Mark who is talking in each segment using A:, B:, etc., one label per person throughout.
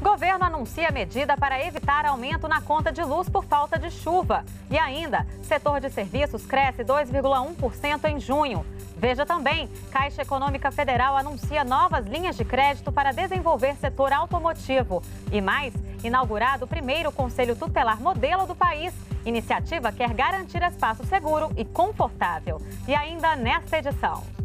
A: Governo anuncia medida para evitar aumento na conta de luz por falta de chuva. E ainda, setor de serviços cresce 2,1% em junho. Veja também, Caixa Econômica Federal anuncia novas linhas de crédito para desenvolver setor automotivo. E mais, inaugurado o primeiro Conselho Tutelar Modelo do país. Iniciativa quer garantir espaço seguro e confortável. E ainda nesta edição.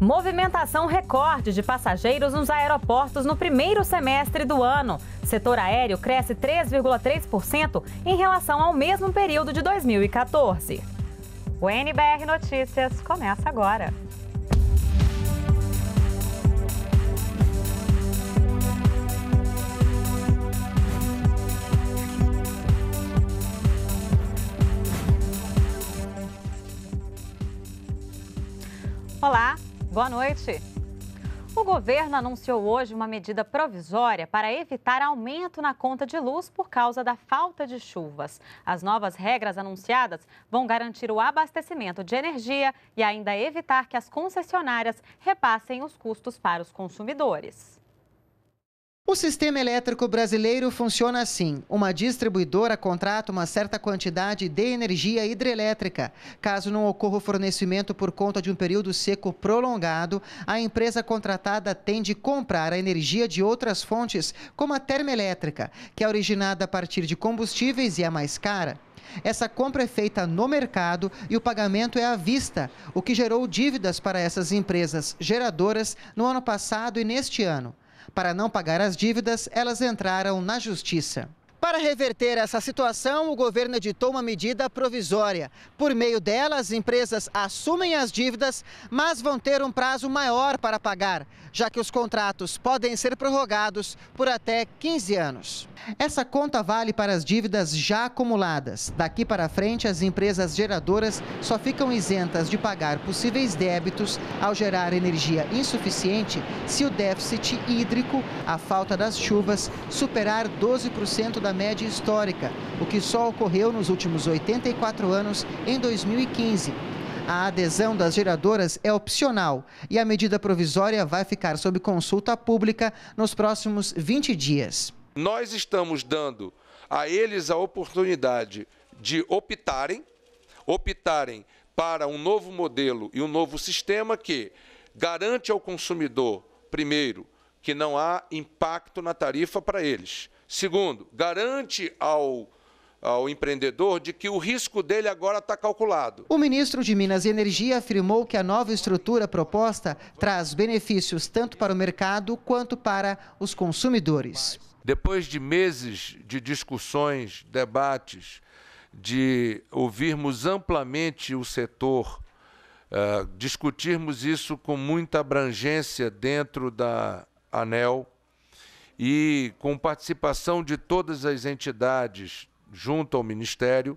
A: Movimentação recorde de passageiros nos aeroportos no primeiro semestre do ano. Setor aéreo cresce 3,3% em relação ao mesmo período de 2014. O NBR Notícias começa agora. Olá, Boa noite. O governo anunciou hoje uma medida provisória para evitar aumento na conta de luz por causa da falta de chuvas. As novas regras anunciadas vão garantir o abastecimento de energia e ainda evitar que as concessionárias repassem os custos para os consumidores.
B: O sistema elétrico brasileiro funciona assim: uma distribuidora contrata uma certa quantidade de energia hidrelétrica. Caso não ocorra o fornecimento por conta de um período seco prolongado, a empresa contratada tem de comprar a energia de outras fontes, como a termoelétrica, que é originada a partir de combustíveis e é mais cara. Essa compra é feita no mercado e o pagamento é à vista, o que gerou dívidas para essas empresas geradoras no ano passado e neste ano. Para não pagar as dívidas, elas entraram na justiça. Para reverter essa situação, o governo editou uma medida provisória. Por meio dela, as empresas assumem as dívidas, mas vão ter um prazo maior para pagar, já que os contratos podem ser prorrogados por até 15 anos. Essa conta vale para as dívidas já acumuladas. Daqui para frente, as empresas geradoras só ficam isentas de pagar possíveis débitos ao gerar energia insuficiente se o déficit hídrico, a falta das chuvas, superar 12% da média histórica, o que só ocorreu nos últimos 84 anos em 2015. A adesão das geradoras é opcional e a medida provisória vai ficar sob consulta pública nos próximos 20 dias.
C: Nós estamos dando a eles a oportunidade de optarem, optarem para um novo modelo e um novo sistema que garante ao consumidor, primeiro, que não há impacto na tarifa para eles. Segundo, garante ao ao empreendedor de que o risco dele agora está calculado.
B: O ministro de Minas e Energia afirmou que a nova estrutura proposta traz benefícios tanto para o mercado quanto para os consumidores.
C: Depois de meses de discussões, debates, de ouvirmos amplamente o setor, eh, discutirmos isso com muita abrangência dentro da ANEL, e com participação de todas as entidades junto ao Ministério,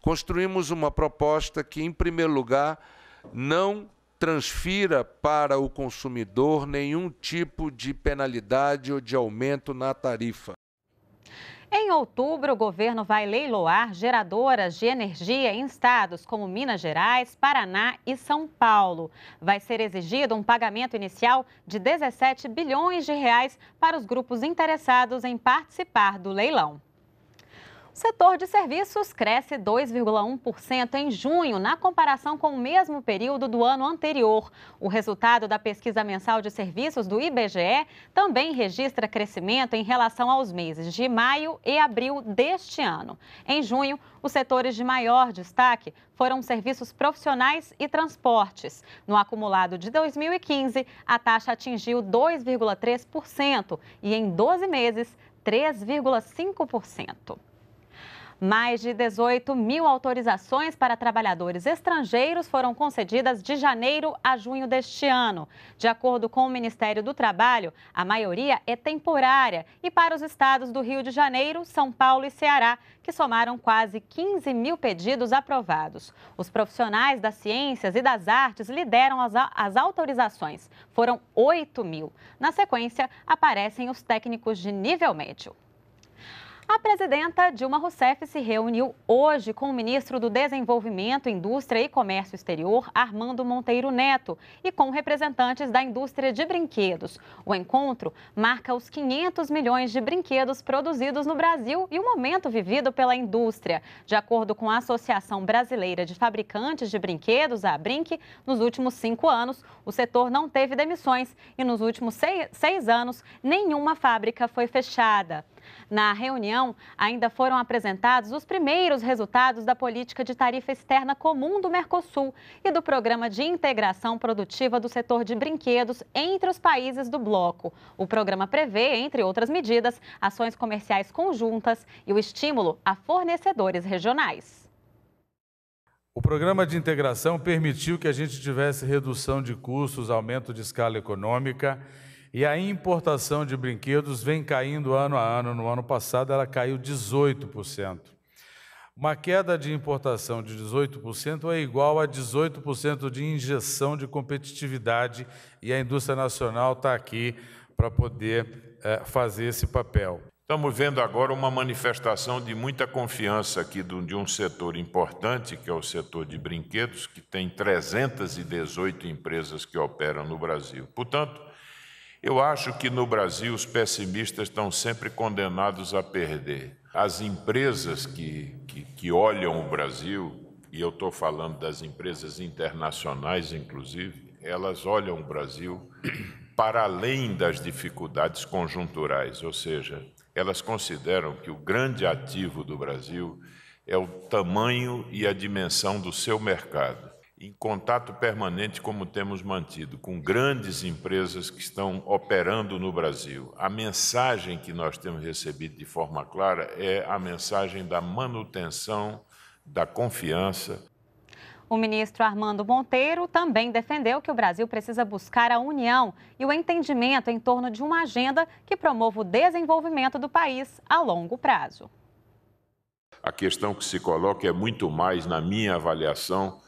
C: construímos uma proposta que, em primeiro lugar, não transfira para o consumidor nenhum tipo de penalidade ou de aumento na tarifa.
A: Em outubro, o governo vai leiloar geradoras de energia em estados como Minas Gerais, Paraná e São Paulo. Vai ser exigido um pagamento inicial de 17 bilhões de reais para os grupos interessados em participar do leilão. Setor de serviços cresce 2,1% em junho, na comparação com o mesmo período do ano anterior. O resultado da pesquisa mensal de serviços do IBGE também registra crescimento em relação aos meses de maio e abril deste ano. Em junho, os setores de maior destaque foram serviços profissionais e transportes. No acumulado de 2015, a taxa atingiu 2,3% e em 12 meses, 3,5%. Mais de 18 mil autorizações para trabalhadores estrangeiros foram concedidas de janeiro a junho deste ano. De acordo com o Ministério do Trabalho, a maioria é temporária e para os estados do Rio de Janeiro, São Paulo e Ceará, que somaram quase 15 mil pedidos aprovados. Os profissionais das ciências e das artes lideram as, as autorizações. Foram 8 mil. Na sequência, aparecem os técnicos de nível médio. A presidenta Dilma Rousseff se reuniu hoje com o ministro do Desenvolvimento, Indústria e Comércio Exterior, Armando Monteiro Neto, e com representantes da indústria de brinquedos. O encontro marca os 500 milhões de brinquedos produzidos no Brasil e o momento vivido pela indústria. De acordo com a Associação Brasileira de Fabricantes de Brinquedos, a Brinque, nos últimos cinco anos, o setor não teve demissões e nos últimos seis anos, nenhuma fábrica foi fechada. Na reunião, ainda foram apresentados os primeiros resultados da política de tarifa externa comum do Mercosul e do programa de integração produtiva do setor de brinquedos entre os países do bloco. O programa prevê, entre outras medidas, ações comerciais conjuntas e o estímulo a fornecedores regionais.
D: O
C: programa de integração permitiu que a gente tivesse redução de custos, aumento de escala econômica e a importação de brinquedos vem caindo ano a ano. No ano passado, ela caiu 18%. Uma queda de importação de 18% é igual a 18% de injeção de competitividade, e a indústria nacional está aqui para poder é, fazer esse papel. Estamos vendo agora
E: uma manifestação de muita confiança aqui de um setor importante, que é o setor de brinquedos, que tem 318 empresas que operam no Brasil. Portanto, eu acho que no Brasil os pessimistas estão sempre condenados a perder. As empresas que, que, que olham o Brasil, e eu estou falando das empresas internacionais, inclusive, elas olham o Brasil para além das dificuldades conjunturais, ou seja, elas consideram que o grande ativo do Brasil é o tamanho e a dimensão do seu mercado em contato permanente, como temos mantido, com grandes empresas que estão operando no Brasil. A mensagem que nós temos recebido de forma clara é a mensagem da manutenção da confiança.
A: O ministro Armando Monteiro também defendeu que o Brasil precisa buscar a união e o entendimento em torno de uma agenda que promova o desenvolvimento do país a longo prazo.
E: A questão que se coloca é muito mais, na minha avaliação,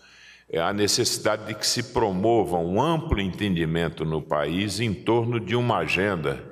E: é a necessidade de que se promova um amplo entendimento no país em torno de uma agenda,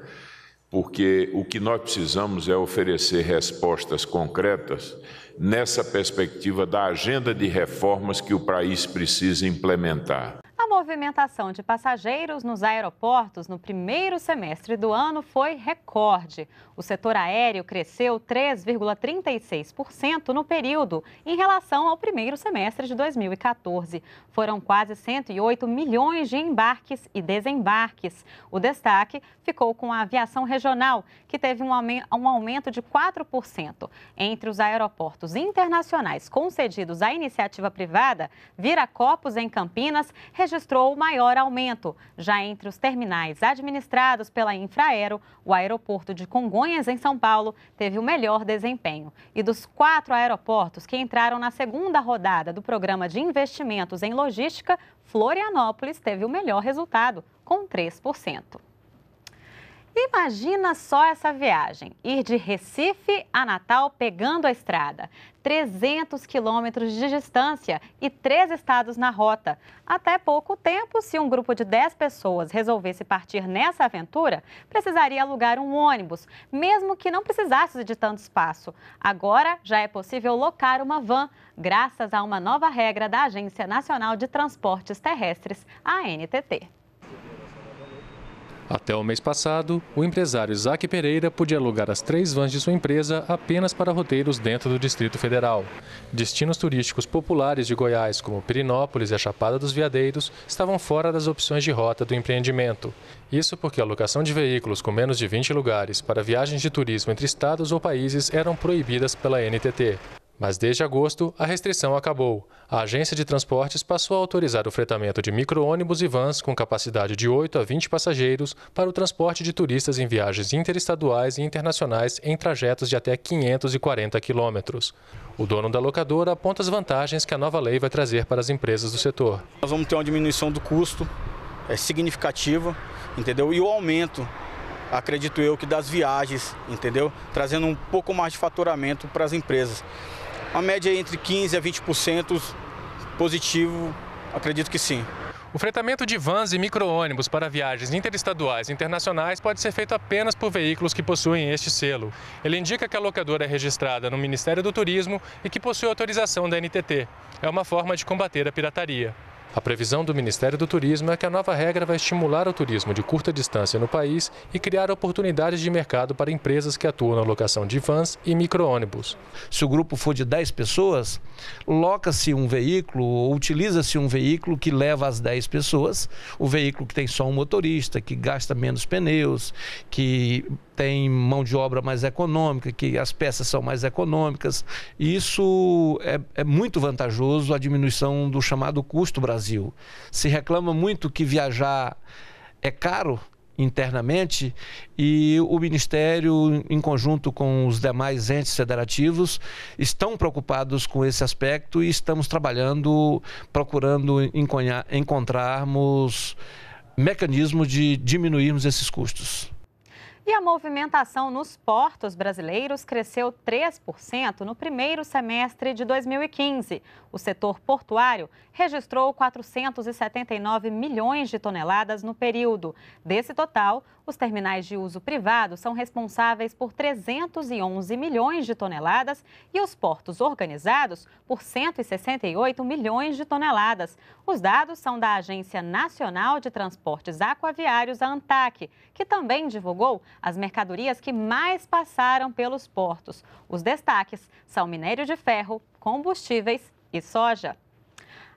E: porque o que nós precisamos é oferecer respostas concretas nessa perspectiva da agenda de reformas que o país precisa implementar
A: movimentação de passageiros nos aeroportos no primeiro semestre do ano foi recorde. O setor aéreo cresceu 3,36% no período em relação ao primeiro semestre de 2014. Foram quase 108 milhões de embarques e desembarques. O destaque ficou com a aviação regional, que teve um aumento de 4%. Entre os aeroportos internacionais concedidos à iniciativa privada, Viracopos, em Campinas, registrou registrou o maior aumento. Já entre os terminais administrados pela Infraero, o aeroporto de Congonhas, em São Paulo, teve o melhor desempenho. E dos quatro aeroportos que entraram na segunda rodada do Programa de Investimentos em Logística, Florianópolis teve o melhor resultado, com 3%. Imagina só essa viagem, ir de Recife a Natal pegando a estrada, 300 quilômetros de distância e três estados na rota. Até pouco tempo, se um grupo de 10 pessoas resolvesse partir nessa aventura, precisaria alugar um ônibus, mesmo que não precisasse de tanto espaço. Agora já é possível locar uma van, graças a uma nova regra da Agência Nacional de Transportes Terrestres, a ANTT.
D: Até o mês passado, o empresário Isaac Pereira podia alugar as três vans de sua empresa apenas para roteiros dentro do Distrito Federal. Destinos turísticos populares de Goiás, como Pirinópolis e a Chapada dos Veadeiros, estavam fora das opções de rota do empreendimento. Isso porque a locação de veículos com menos de 20 lugares para viagens de turismo entre estados ou países eram proibidas pela NTT. Mas desde agosto, a restrição acabou. A agência de transportes passou a autorizar o fretamento de micro-ônibus e vans com capacidade de 8 a 20 passageiros para o transporte de turistas em viagens interestaduais e internacionais em trajetos de até 540 quilômetros. O dono da locadora aponta as vantagens que a nova lei vai trazer para as empresas do setor.
F: Nós vamos ter uma diminuição do custo é, significativa, entendeu? E o aumento acredito eu que das viagens, entendeu? Trazendo um pouco mais de faturamento para as empresas uma média entre 15% a 20%
D: positivo, acredito que sim. O fretamento de vans e micro-ônibus para viagens interestaduais e internacionais pode ser feito apenas por veículos que possuem este selo. Ele indica que a locadora é registrada no Ministério do Turismo e que possui autorização da NTT. É uma forma de combater a pirataria. A previsão do Ministério do Turismo é que a nova regra vai estimular o turismo de curta distância no país e criar oportunidades de mercado para empresas que atuam na locação de vans e micro-ônibus. Se o grupo for de 10 pessoas, loca-se um veículo
C: ou utiliza-se um veículo que leva as 10 pessoas, o veículo que tem só um motorista, que gasta menos pneus, que tem mão de obra mais econômica, que as peças são mais econômicas. Isso é, é muito vantajoso a diminuição do chamado custo brasileiro Brasil. Se reclama muito que viajar é caro internamente e o Ministério, em conjunto com os demais entes federativos, estão preocupados com esse aspecto e estamos trabalhando, procurando encontrarmos mecanismos de diminuirmos esses custos.
A: E a movimentação nos portos brasileiros cresceu 3% no primeiro semestre de 2015. O setor portuário registrou 479 milhões de toneladas no período. Desse total, os terminais de uso privado são responsáveis por 311 milhões de toneladas e os portos organizados por 168 milhões de toneladas. Os dados são da Agência Nacional de Transportes Aquaviários, a ANTAC, que também divulgou as mercadorias que mais passaram pelos portos. Os destaques são minério de ferro, combustíveis e soja.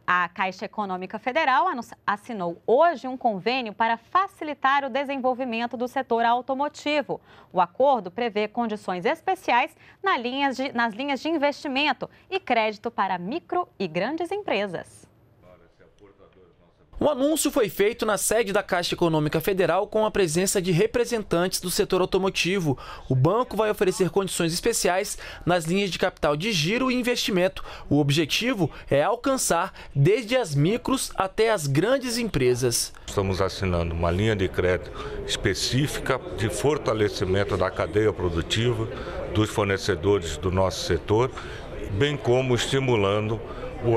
A: A Caixa Econômica Federal assinou hoje um convênio para facilitar o desenvolvimento do setor automotivo. O acordo prevê condições especiais nas linhas de, nas linhas de investimento e crédito para micro e grandes empresas.
F: O anúncio foi feito na sede da Caixa Econômica Federal com a presença de representantes do setor automotivo. O banco vai oferecer condições especiais nas linhas de capital de giro e investimento. O objetivo é alcançar
C: desde as micros até as grandes empresas. Estamos assinando uma linha de crédito específica de fortalecimento da cadeia produtiva dos fornecedores do nosso setor, bem como estimulando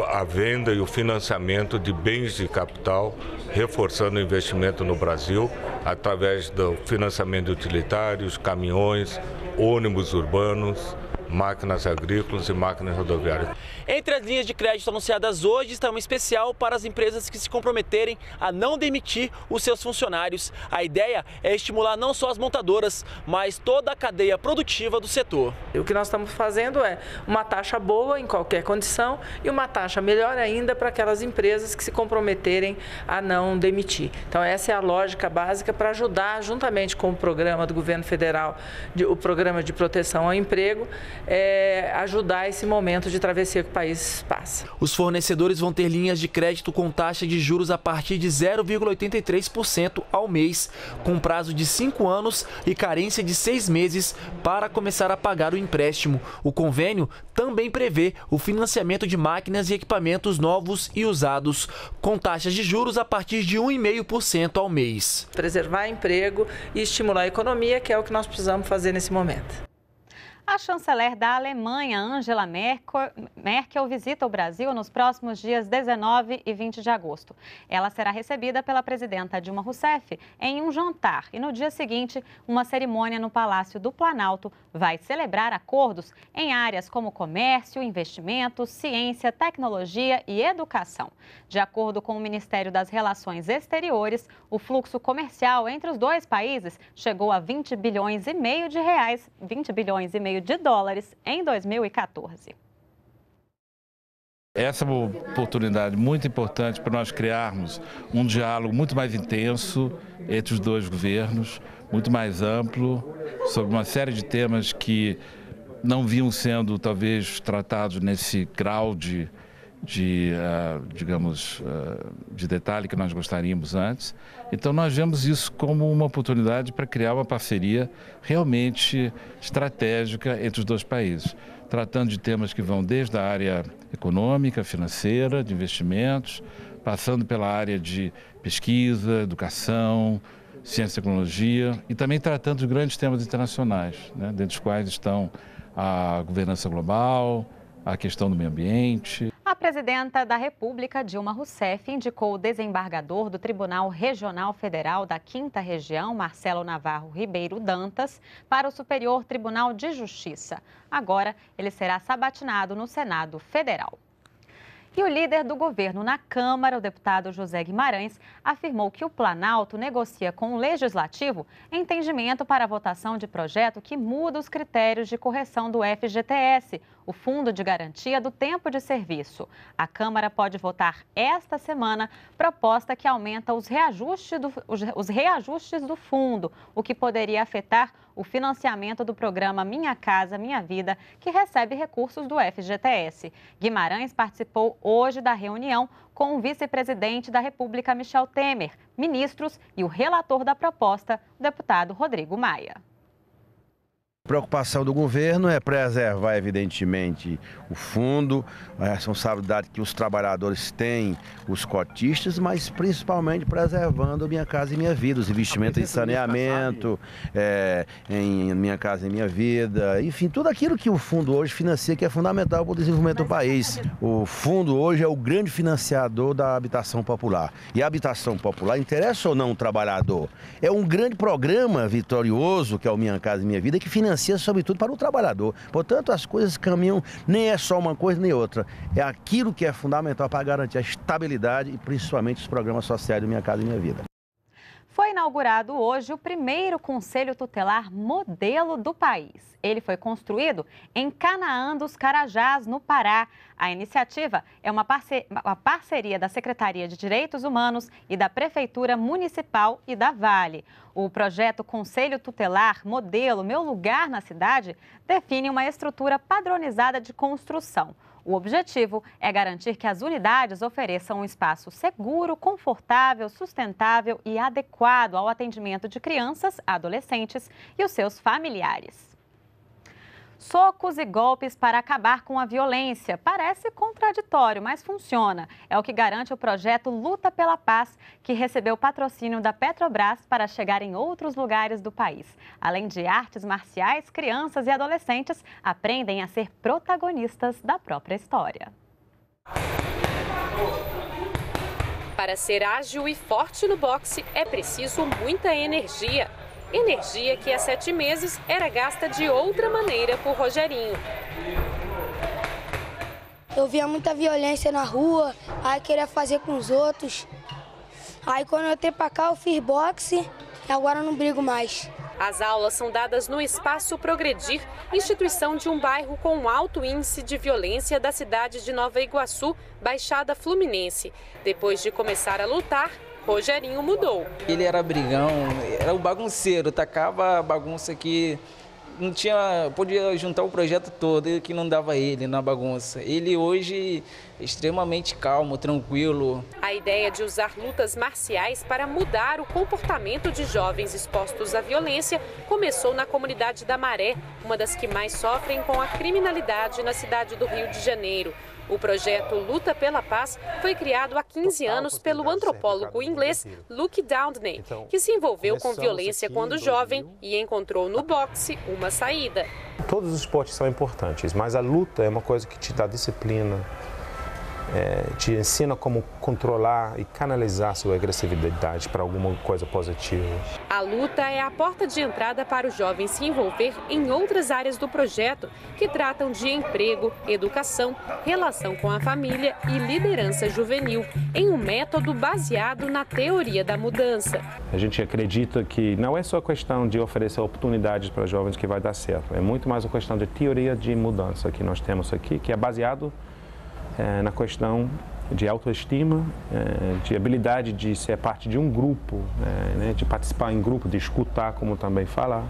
C: a venda e o financiamento de bens de capital, reforçando o investimento no Brasil através do financiamento de utilitários, caminhões, ônibus urbanos, máquinas agrícolas e máquinas rodoviárias.
F: Entre as linhas de crédito anunciadas hoje está um especial para as empresas que se comprometerem a não demitir os seus funcionários. A ideia é estimular não só as montadoras, mas toda a cadeia produtiva do setor. O que nós estamos fazendo é uma taxa boa em qualquer condição e uma taxa melhor ainda para aquelas empresas que se comprometerem a não demitir. Então essa é a lógica básica para ajudar juntamente com o programa do governo federal, o programa de proteção ao emprego, é, ajudar esse momento de travessia que o país passa. Os fornecedores vão ter linhas de crédito com taxa de juros a partir de 0,83% ao mês, com prazo de 5 anos e carência de 6 meses para começar a pagar o empréstimo. O convênio também prevê o financiamento de máquinas e equipamentos novos e usados, com taxas de juros a partir de 1,5% ao mês. Preservar emprego e estimular a economia, que é o que nós precisamos fazer nesse momento.
A: A chanceler da Alemanha, Angela Merkel, visita o Brasil nos próximos dias 19 e 20 de agosto. Ela será recebida pela presidenta Dilma Rousseff em um jantar e, no dia seguinte, uma cerimônia no Palácio do Planalto vai celebrar acordos em áreas como comércio, investimento, ciência, tecnologia e educação. De acordo com o Ministério das Relações Exteriores, o fluxo comercial entre os dois países chegou a 20 bilhões e meio de reais, 20 bilhões e meio meio de dólares em 2014.
C: Essa é uma oportunidade muito importante para nós criarmos um diálogo muito mais intenso entre os dois governos, muito mais amplo, sobre uma série de temas que não vinham sendo, talvez, tratados nesse grau de de, uh, digamos, uh, de detalhe que nós gostaríamos antes. Então, nós vemos isso como uma oportunidade para criar uma parceria realmente estratégica entre os dois países, tratando de temas que vão desde a área econômica, financeira, de investimentos, passando pela área de pesquisa, educação, ciência e tecnologia, e também tratando de grandes temas internacionais, né, dentre os quais estão a governança global, a questão do meio ambiente.
A: A presidenta da República, Dilma Rousseff, indicou o desembargador do Tribunal Regional Federal da Quinta Região, Marcelo Navarro Ribeiro Dantas, para o Superior Tribunal de Justiça. Agora, ele será sabatinado no Senado Federal. E o líder do governo na Câmara, o deputado José Guimarães, afirmou que o Planalto negocia com o Legislativo entendimento para a votação de projeto que muda os critérios de correção do FGTS, o Fundo de Garantia do Tempo de Serviço. A Câmara pode votar esta semana proposta que aumenta os reajustes do, os, os reajustes do fundo, o que poderia afetar o financiamento do programa Minha Casa Minha Vida, que recebe recursos do FGTS. Guimarães participou hoje da reunião com o vice-presidente da República, Michel Temer, ministros e o relator da proposta, o deputado Rodrigo Maia.
C: A preocupação do governo é preservar, evidentemente, o fundo, a responsabilidade que os trabalhadores têm, os cotistas, mas principalmente preservando Minha Casa e Minha Vida, os investimentos em saneamento, é, em Minha Casa e Minha Vida, enfim, tudo aquilo que o fundo hoje financia, que é fundamental para o desenvolvimento do país. O fundo hoje é o grande financiador da habitação popular. E a habitação popular interessa ou não o trabalhador? É um grande programa vitorioso, que é o Minha Casa e Minha Vida, que financia financeira, sobretudo para o trabalhador. Portanto, as coisas caminham, nem é só uma coisa nem outra. É aquilo que é fundamental para garantir a estabilidade e principalmente os programas sociais do Minha Casa e Minha Vida.
A: Foi inaugurado hoje o primeiro conselho tutelar modelo do país. Ele foi construído em Canaã dos Carajás, no Pará. A iniciativa é uma, parceria da Secretaria de Direitos Humanos e da Prefeitura Municipal e da Vale. O projeto Conselho Tutelar Modelo Meu Lugar na Cidade define uma estrutura padronizada de construção o objetivo é garantir que as unidades ofereçam um espaço seguro, confortável, sustentável e adequado ao atendimento de crianças, adolescentes e os seus familiares. Socos e golpes para acabar com a violência. Parece contraditório, mas funciona. É o que garante o projeto Luta pela Paz, que recebeu patrocínio da Petrobras para chegar em outros lugares do país. Além de artes marciais, crianças e adolescentes aprendem a ser protagonistas da própria história.
G: Para ser ágil e forte no boxe, é preciso muita energia energia que há sete meses era gasta de outra maneira por Rogerinho.
F: Eu via muita violência na rua, aí queria fazer com os outros. Aí quando eu entrei pra cá eu fiz boxe e agora
G: eu não brigo mais. As aulas são dadas no Espaço Progredir, instituição de um bairro com alto índice de violência da cidade de Nova Iguaçu, Baixada Fluminense. Depois de começar a lutar, Rogerinho mudou.
F: Ele era brigão, era o bagunceiro, tacava a bagunça que não tinha, podia juntar o projeto todo que não dava ele na bagunça. Ele hoje extremamente calmo, tranquilo.
G: A ideia de usar lutas marciais para mudar o comportamento de jovens expostos à violência começou na comunidade da Maré, uma das que mais sofrem com a criminalidade na cidade do Rio de Janeiro. O projeto Luta pela Paz foi criado há 15 anos pelo antropólogo inglês Luke Downey, então, que se envolveu com violência quando jovem e encontrou no boxe uma saída.
D: Todos os esportes são
F: importantes, mas a luta é uma coisa que te dá disciplina, é, te ensina como controlar e canalizar sua agressividade para alguma coisa positiva.
G: A luta é a porta de entrada para o jovem se envolver em outras áreas do projeto que tratam de emprego, educação, relação com a família e liderança juvenil, em um método baseado na teoria da mudança.
D: A gente acredita
F: que não é só questão de oferecer oportunidades para jovens que vai dar certo, é muito mais uma questão de teoria de mudança que nós temos aqui, que é baseado é, na questão de autoestima, é, de habilidade de ser parte de um grupo, é, né, de participar em grupo, de escutar, como também falar,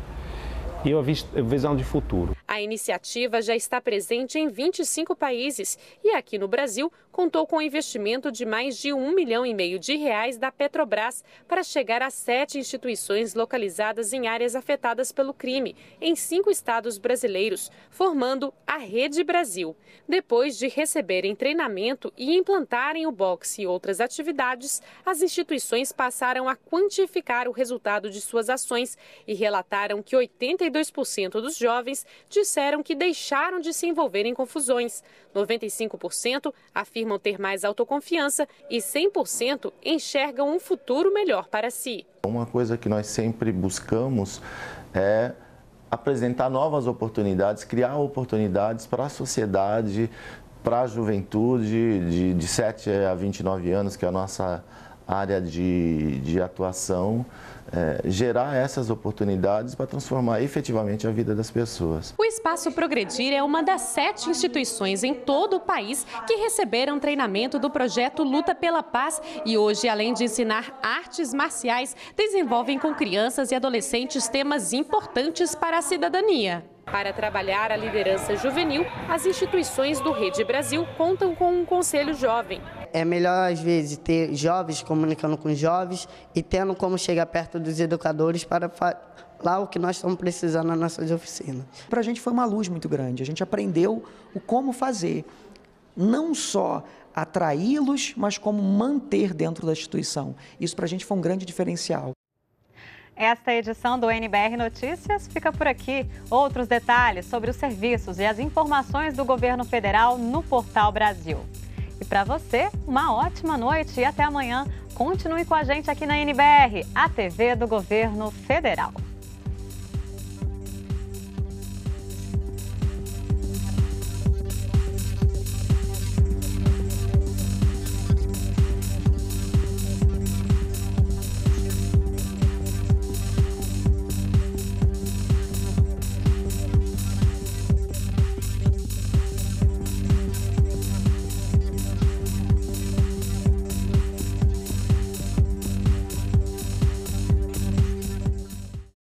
F: e a visão de futuro.
G: A iniciativa já está presente em 25 países e aqui no Brasil contou com o investimento de mais de um milhão e meio de reais da Petrobras para chegar a sete instituições localizadas em áreas afetadas pelo crime, em cinco estados brasileiros, formando a Rede Brasil. Depois de receberem treinamento e implantarem o boxe e outras atividades, as instituições passaram a quantificar o resultado de suas ações e relataram que 82% dos jovens disseram que deixaram de se envolver em confusões. 95% afirmam afirmam ter mais autoconfiança e 100% enxergam um futuro melhor para si.
F: Uma coisa que nós sempre buscamos é apresentar novas oportunidades, criar oportunidades para a sociedade, para a juventude de, de 7 a 29 anos, que é a nossa área de, de atuação é, gerar essas oportunidades para transformar efetivamente a vida das pessoas.
G: O Espaço Progredir é uma das sete instituições em todo o país que receberam treinamento do projeto Luta pela Paz e hoje, além de ensinar artes marciais, desenvolvem com crianças e adolescentes temas importantes para a cidadania. Para trabalhar a liderança juvenil, as instituições do Rede Brasil contam com um conselho jovem é melhor,
E: às vezes, ter jovens comunicando com jovens e tendo como chegar perto dos educadores
B: para lá o que nós estamos precisando nas nossas oficinas. Para a gente foi uma luz muito grande. A gente aprendeu o como fazer, não só atraí-los, mas como manter dentro da instituição. Isso para a gente foi um grande diferencial.
A: Esta é edição do NBR Notícias fica por aqui. Outros detalhes sobre os serviços e as informações do governo federal no Portal Brasil. E para você, uma ótima noite e até amanhã. Continue com a gente aqui na NBR, a TV do Governo Federal.